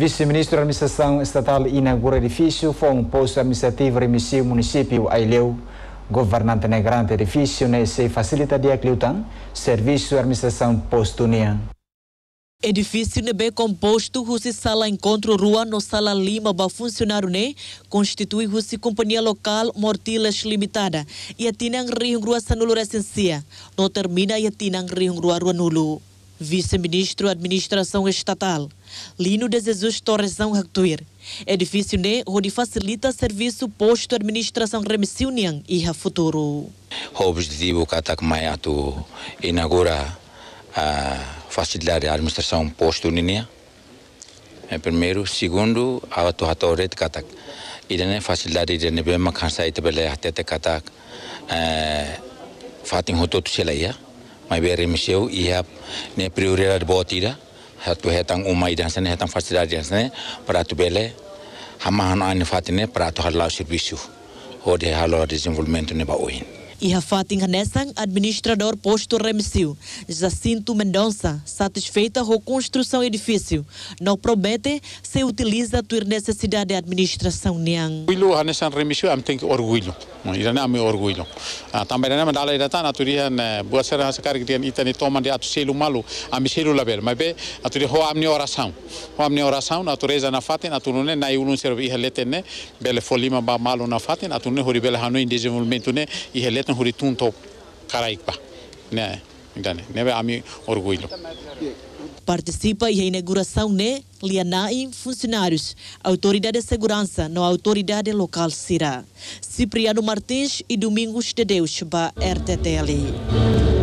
Vice-ministro da Administração Estatal inaugura edifício com posto administrativo remissivo município Aileu. Governante negrante edifício nesse facilita de acliutan, serviço de administração postunia. Edifício nebe composto, Rússia Sala Encontro Rua no Sala Lima ba funcionário ne, constitui Rússia Companhia Local Mortilas Limitada e a Tinang Rio Rua Sanulu Recensia. Não termina e a Tinang Rio Rua Rua Vice-ministro Administração Estatal, Lino de Jesus Torresão Rectuir. Edifício né, onde facilita serviço posto Administração Remissunian e a futuro. O objetivo que ataque Maiato inaugura a facilidade da administração posto Ninia. É primeiro, segundo, a atuatória de E Irene né, facilidade irene bem makansa ite bele hatete Katak. Eh, Fatin hototu selaia mai bere miseu i hab ne de bo tida hatu hetang umai dan sene hetang fasilidade dan sene pratu bele hama hana ani fatine pratu halau serviço o oh, de halo desenvolvimento ne ba oin e Rafatin administrador posto Remsil. Jacinto Mendonça, satisfeita com construção edifício. Não promete se utiliza a tua necessidade de administração, Nian. Orgulho, Hanessan Remsil, eu tenho orgulho. Ήταν με οργούλο. Τα μερινά με τα άλλα ήταν να του ρίχαν μπουασέρα να σε κάρει γιατί ήταν η τόμα για του σύλλου μάλου, αμυσίλου λαβέρ. Μα είπε να του ρίχω άμνη ώρα σάου. Ο άμνη ώρα σάου να του ρίζα να φάτε, να του νούνε να ιούλουν σε ροβίχα λέτε ναι, μπελε φωλήμα μπα μάλου να φάτε, να του νούνε χωρί μπελε χανού ειντιζεβουλμίντου ναι, είχε λέτε χωρί τούν το καραϊκπα. Ναι. orgulho. Participa e a inauguração né Lianaim funcionários, autoridade de segurança na autoridade local Sira. Cipriano Martins e Domingos de Deus para RTTL.